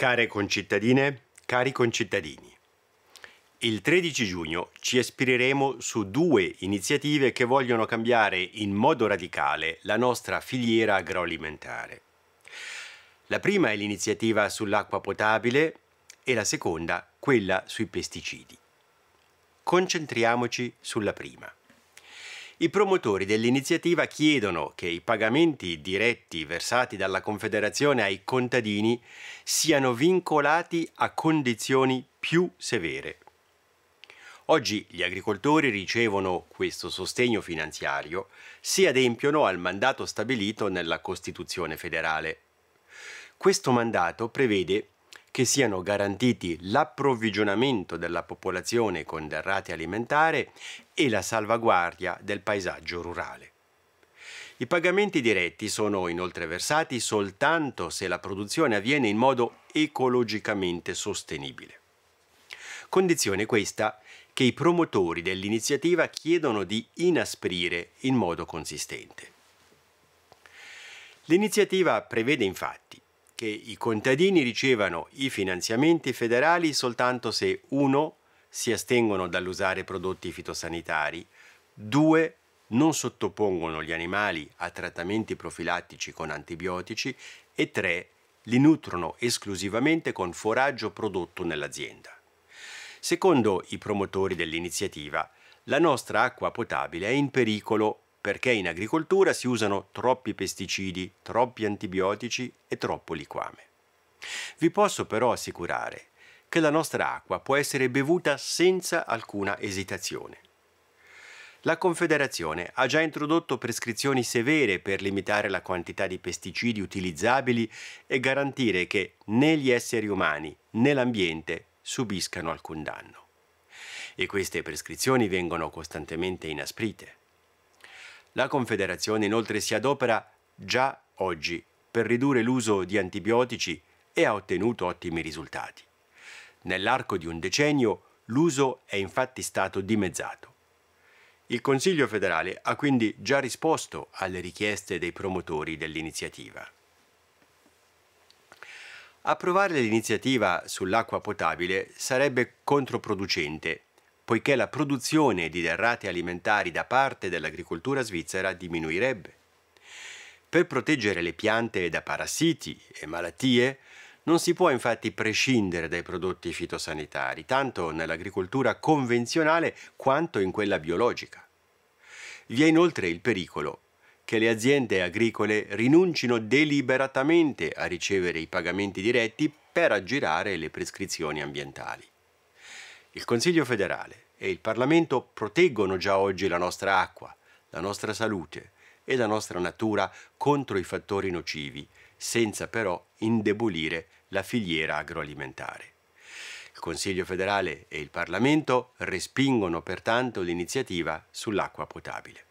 Care concittadine, cari concittadini, il 13 giugno ci espireremo su due iniziative che vogliono cambiare in modo radicale la nostra filiera agroalimentare. La prima è l'iniziativa sull'acqua potabile e la seconda quella sui pesticidi. Concentriamoci sulla prima. I promotori dell'iniziativa chiedono che i pagamenti diretti versati dalla Confederazione ai contadini siano vincolati a condizioni più severe. Oggi gli agricoltori ricevono questo sostegno finanziario se adempiono al mandato stabilito nella Costituzione federale. Questo mandato prevede che siano garantiti l'approvvigionamento della popolazione con derrate alimentari e la salvaguardia del paesaggio rurale. I pagamenti diretti sono inoltre versati soltanto se la produzione avviene in modo ecologicamente sostenibile. Condizione questa che i promotori dell'iniziativa chiedono di inasprire in modo consistente. L'iniziativa prevede infatti che i contadini ricevano i finanziamenti federali soltanto se 1. si astengono dall'usare prodotti fitosanitari, 2. non sottopongono gli animali a trattamenti profilattici con antibiotici e 3. li nutrono esclusivamente con foraggio prodotto nell'azienda. Secondo i promotori dell'iniziativa, la nostra acqua potabile è in pericolo perché in agricoltura si usano troppi pesticidi, troppi antibiotici e troppo liquame. Vi posso però assicurare che la nostra acqua può essere bevuta senza alcuna esitazione. La Confederazione ha già introdotto prescrizioni severe per limitare la quantità di pesticidi utilizzabili e garantire che né gli esseri umani né l'ambiente subiscano alcun danno. E queste prescrizioni vengono costantemente inasprite. La Confederazione inoltre si adopera già oggi per ridurre l'uso di antibiotici e ha ottenuto ottimi risultati. Nell'arco di un decennio l'uso è infatti stato dimezzato. Il Consiglio federale ha quindi già risposto alle richieste dei promotori dell'iniziativa. Approvare l'iniziativa sull'acqua potabile sarebbe controproducente poiché la produzione di derrate alimentari da parte dell'agricoltura svizzera diminuirebbe. Per proteggere le piante da parassiti e malattie, non si può infatti prescindere dai prodotti fitosanitari, tanto nell'agricoltura convenzionale quanto in quella biologica. Vi è inoltre il pericolo che le aziende agricole rinuncino deliberatamente a ricevere i pagamenti diretti per aggirare le prescrizioni ambientali. Il Consiglio federale e il Parlamento proteggono già oggi la nostra acqua, la nostra salute e la nostra natura contro i fattori nocivi, senza però indebolire la filiera agroalimentare. Il Consiglio federale e il Parlamento respingono pertanto l'iniziativa sull'acqua potabile.